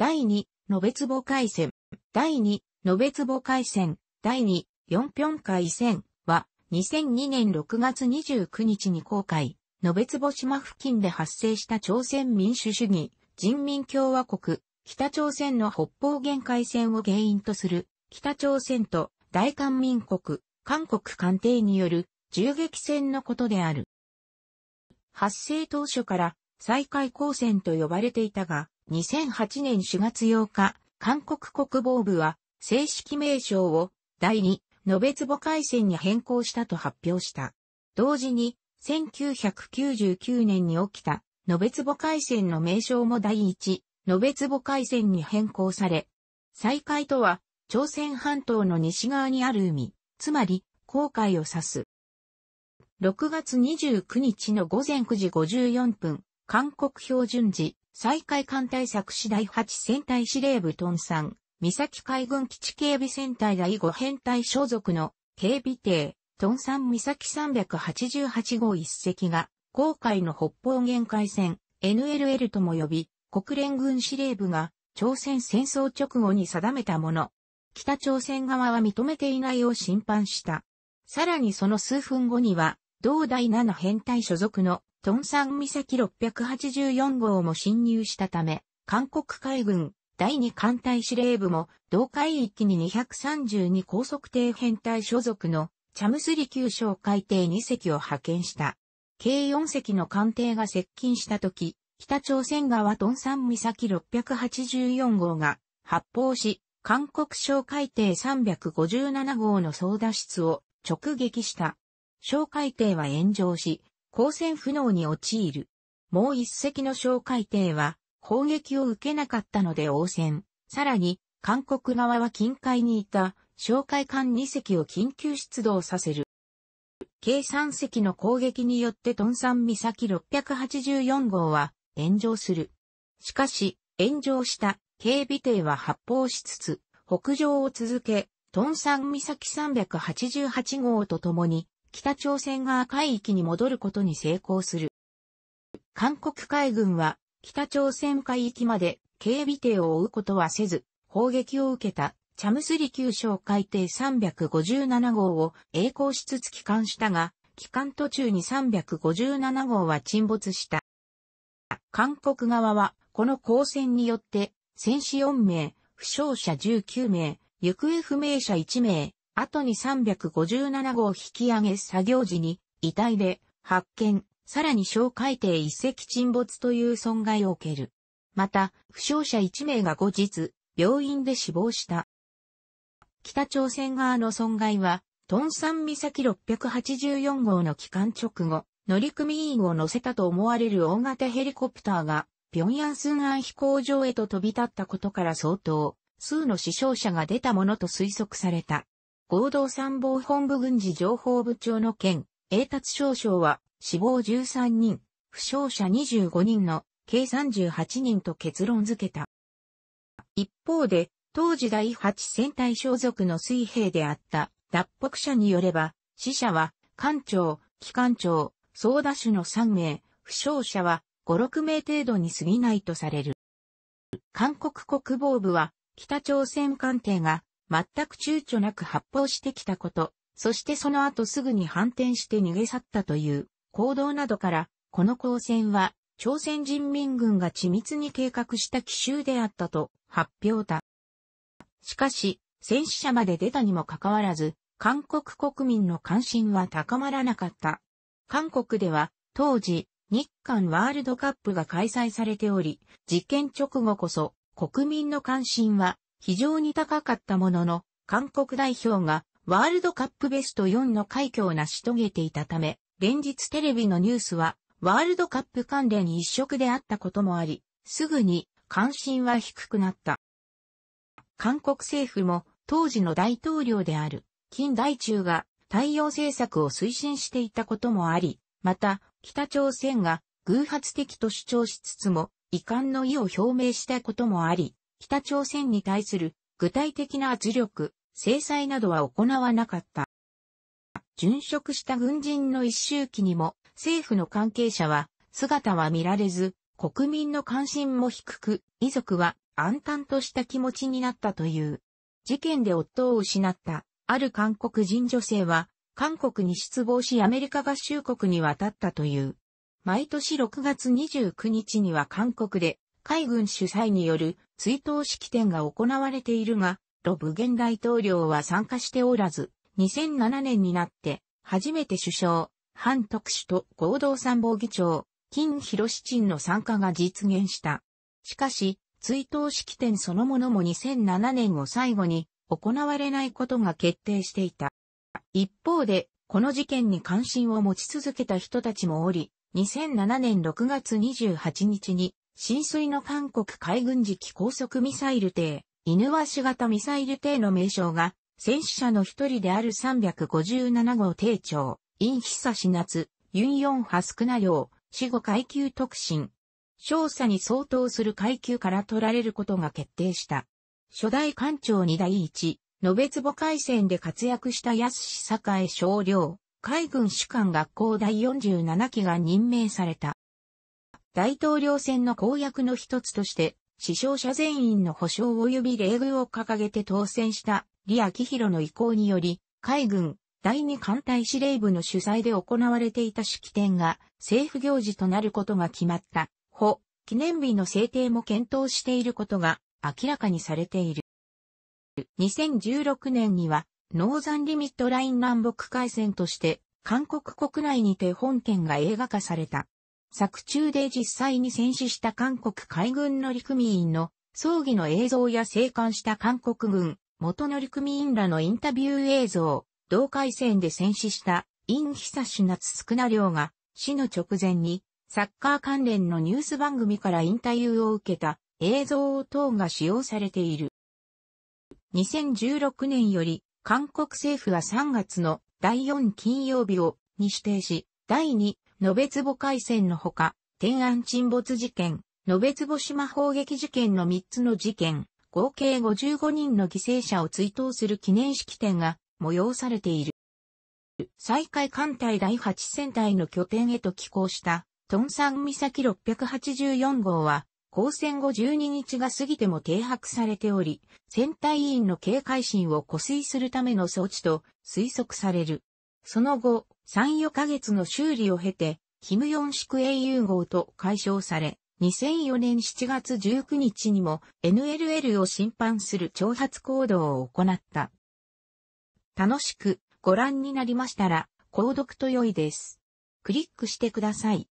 第2、野別母海戦。第2、野別母海戦。第2、四平海戦は、2002年6月29日に公開、野別母島付近で発生した朝鮮民主主義、人民共和国、北朝鮮の北方限界線を原因とする、北朝鮮と大韓民国、韓国艦艇による銃撃戦のことである。発生当初から再開交戦と呼ばれていたが、2008年4月8日、韓国国防部は正式名称を第2、延べ壺海戦に変更したと発表した。同時に、1999年に起きた、延べ壺海戦の名称も第1、延べ壺海戦に変更され、再開とは、朝鮮半島の西側にある海、つまり、航海を指す。6月29日の午前9時54分、韓国標準時、再海艦隊作詞第8戦隊司令部トンさん、三崎海軍基地警備戦隊第5編隊所属の警備艇、トンさん三崎388号一隻が、航海の北方限界線、NLL とも呼び、国連軍司令部が朝鮮戦争直後に定めたもの。北朝鮮側は認めていないを審判した。さらにその数分後には、同第7編隊所属のトンサン岬684号も侵入したため、韓国海軍第2艦隊司令部も同海域に232高速艇編隊所属のチャムスリ旧小海艇2隻を派遣した。計4隻の艦艇が接近した時、北朝鮮側トンサン岬684号が発砲し、韓国小海艇357号の操舵室を直撃した。小海艇は炎上し、交戦不能に陥る。もう一隻の小海艇は、砲撃を受けなかったので応戦。さらに、韓国側は近海にいた、哨戒艦二隻を緊急出動させる。計三隻の攻撃によってトンサン岬684号は炎上する。しかし、炎上した警備艇は発砲しつつ、北上を続け、トンサン岬388号と共に北朝鮮が海域に戻ることに成功する。韓国海軍は北朝鮮海域まで警備艇を追うことはせず、砲撃を受けたチャムスリ急章海底357号を栄光しつつ帰還したが、帰還途中に357号は沈没した。韓国側はこの交戦によって戦死4名、負傷者19名、行方不明者1名、後に357号引き上げ作業時に遺体で発見、さらに小海底一隻沈没という損害を受ける。また、負傷者1名が後日、病院で死亡した。北朝鮮側の損害は、トンサン岬684号の帰還直後、乗組員を乗せたと思われる大型ヘリコプターが、平壌寸安飛行場へと飛び立ったことから相当、数の死傷者が出たものと推測された。合同参謀本部軍事情報部長の件、英達少将は死亡13人、負傷者25人の計38人と結論付けた。一方で、当時第8戦隊所属の水兵であった脱北者によれば、死者は艦長、機関長、総打手の3名、負傷者は5、6名程度に過ぎないとされる。韓国国防部は北朝鮮艦艇が全く躊躇なく発砲してきたこと、そしてその後すぐに反転して逃げ去ったという行動などから、この交戦は朝鮮人民軍が緻密に計画した奇襲であったと発表だ。しかし、戦死者まで出たにもかかわらず、韓国国民の関心は高まらなかった。韓国では、当時、日韓ワールドカップが開催されており、事件直後こそ、国民の関心は非常に高かったものの、韓国代表がワールドカップベスト4の快挙を成し遂げていたため、連日テレビのニュースはワールドカップ関連一色であったこともあり、すぐに関心は低くなった。韓国政府も当時の大統領である金大中が太陽政策を推進していたこともあり、また北朝鮮が偶発的と主張しつつも遺憾の意を表明したこともあり、北朝鮮に対する具体的な圧力、制裁などは行わなかった。殉職した軍人の一周期にも政府の関係者は姿は見られず、国民の関心も低く、遺族は暗淡とした気持ちになったという。事件で夫を失った、ある韓国人女性は、韓国に失望しアメリカ合衆国に渡ったという。毎年6月29日には韓国で海軍主催による追悼式典が行われているが、ロブゲン大統領は参加しておらず、2007年になって初めて首相、ハン特首と合同参謀議長、金広志鎮の参加が実現した。しかし、追悼式典そのものも2007年を最後に行われないことが決定していた。一方で、この事件に関心を持ち続けた人たちもおり、2007年6月28日に浸水の韓国海軍時期高速ミサイル艇、犬ワシ型ミサイル艇の名称が、戦死者の一人である357号艇長、インヒサシナツ、ユンヨンハスクナヨウ、死後階級特進。少佐に相当する階級から取られることが決定した。初代艦長に第一、延別坪海戦で活躍した安栄少領、海軍士官学校第47期が任命された。大統領選の公約の一つとして、死傷者全員の保障及び礼遇を掲げて当選した李昭弘の意向により、海軍第二艦隊司令部の主催で行われていた式典が政府行事となることが決まった。ほ、記念日の制定も検討していることが明らかにされている。2016年には、ノーザンリミットライン南北海戦として、韓国国内にて本件が映画化された。作中で実際に戦死した韓国海軍乗組員の葬儀の映像や生還した韓国軍元乗組員らのインタビュー映像、同海戦で戦死したイン・ヒサシナツスクナ領が死の直前にサッカー関連のニュース番組からインタビューを受けた映像等が使用されている。2016年より韓国政府は3月の第4金曜日をに指定し、第2延べ坪海戦のほか、天安沈没事件、延べ坪島砲撃事件の3つの事件、合計55人の犠牲者を追悼する記念式典が催されている。再開艦隊第8戦隊の拠点へと寄港した、トンサン岬684号は、交戦後12日が過ぎても停泊されており、戦隊員の警戒心を固水するための装置と推測される。その後、3、4ヶ月の修理を経て、キムヨン宿英雄号と解消され、2004年7月19日にも NLL を審判する挑発行動を行った。楽しくご覧になりましたら、購読と良いです。クリックしてください。